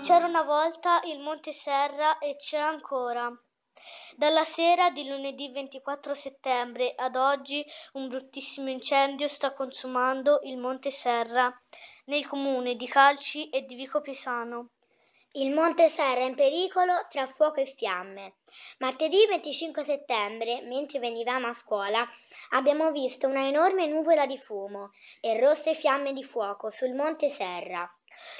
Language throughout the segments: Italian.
C'era una volta il Monte Serra e c'è ancora. Dalla sera di lunedì 24 settembre ad oggi un bruttissimo incendio sta consumando il Monte Serra nel comune di Calci e di Vico Pisano. Il Monte Serra è in pericolo tra fuoco e fiamme. Martedì 25 settembre, mentre venivamo a scuola, abbiamo visto una enorme nuvola di fumo e rosse fiamme di fuoco sul Monte Serra.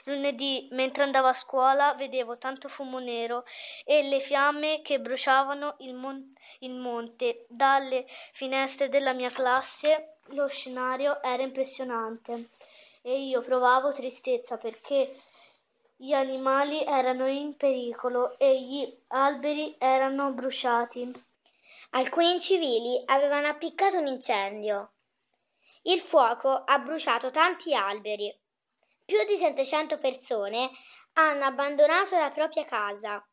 Lunedì, mentre andavo a scuola, vedevo tanto fumo nero e le fiamme che bruciavano il, mon- il monte. Dalle finestre della mia classe lo scenario era impressionante e io provavo tristezza perché gli animali erano in pericolo e gli alberi erano bruciati. Alcuni civili avevano appiccato un incendio. Il fuoco ha bruciato tanti alberi. Più di 700 persone hanno abbandonato la propria casa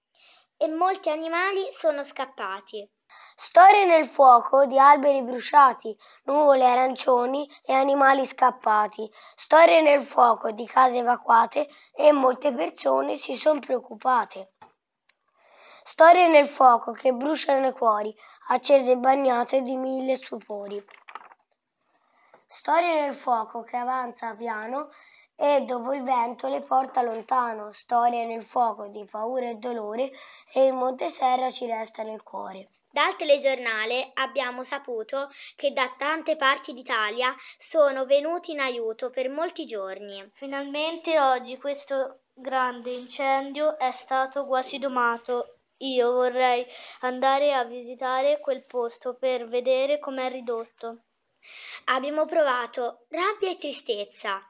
e molti animali sono scappati. Storie nel fuoco di alberi bruciati, nuvole arancioni e animali scappati. Storie nel fuoco di case evacuate e molte persone si sono preoccupate. Storie nel fuoco che bruciano i cuori, accese e bagnate di mille stupori. Storie nel fuoco che avanza piano e dopo il vento le porta lontano, storie nel fuoco di paura e dolore e il Monte Serra ci resta nel cuore. Dal telegiornale abbiamo saputo che da tante parti d'Italia sono venuti in aiuto per molti giorni. Finalmente oggi questo grande incendio è stato quasi domato. Io vorrei andare a visitare quel posto per vedere com'è ridotto. Abbiamo provato rabbia e tristezza,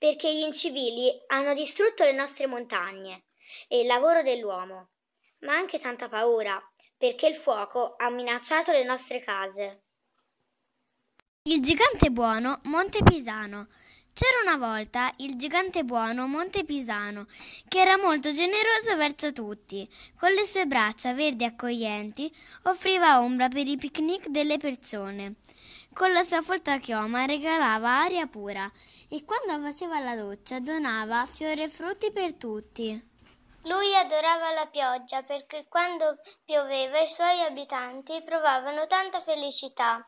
perché gli incivili hanno distrutto le nostre montagne e il lavoro dell'uomo, ma anche tanta paura, perché il fuoco ha minacciato le nostre case. Il gigante buono Monte Pisano c'era una volta il gigante buono Monte Pisano, che era molto generoso verso tutti. Con le sue braccia verdi accoglienti offriva ombra per i picnic delle persone con la sua folta chioma regalava aria pura e quando faceva la doccia donava fiori e frutti per tutti. Lui adorava la pioggia perché quando pioveva i suoi abitanti provavano tanta felicità.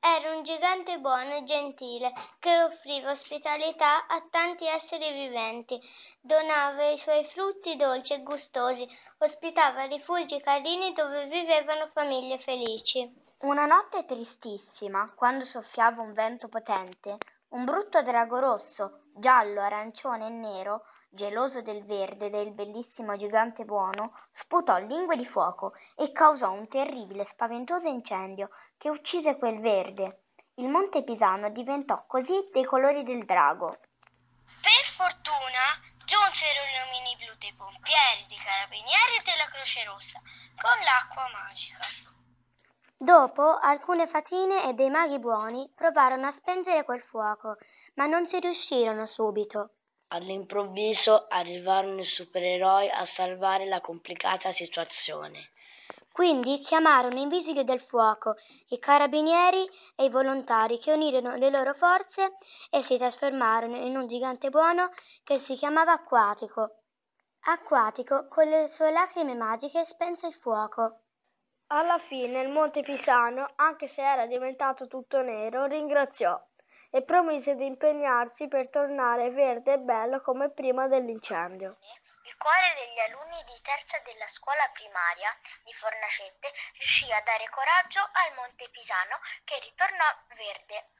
Era un gigante buono e gentile che offriva ospitalità a tanti esseri viventi, donava i suoi frutti dolci e gustosi, ospitava rifugi carini dove vivevano famiglie felici. Una notte tristissima, quando soffiava un vento potente, un brutto drago rosso, giallo, arancione e nero, geloso del verde del bellissimo gigante buono, sputò lingue di fuoco e causò un terribile e spaventoso incendio che uccise quel verde. Il monte Pisano diventò così dei colori del drago. Per fortuna giunsero gli omini blu dei pompieri, dei carabinieri e della Croce Rossa con l'acqua magica. Dopo alcune fatine e dei maghi buoni provarono a spengere quel fuoco, ma non ci riuscirono subito. All'improvviso arrivarono i supereroi a salvare la complicata situazione. Quindi chiamarono i vigili del fuoco, i carabinieri e i volontari che unirono le loro forze e si trasformarono in un gigante buono che si chiamava Acquatico. Acquatico con le sue lacrime magiche spense il fuoco. Alla fine il Monte Pisano, anche se era diventato tutto nero, ringraziò e promise di impegnarsi per tornare verde e bello come prima dell'incendio. Il cuore degli alunni di terza della scuola primaria di Fornacette riuscì a dare coraggio al Monte Pisano che ritornò verde.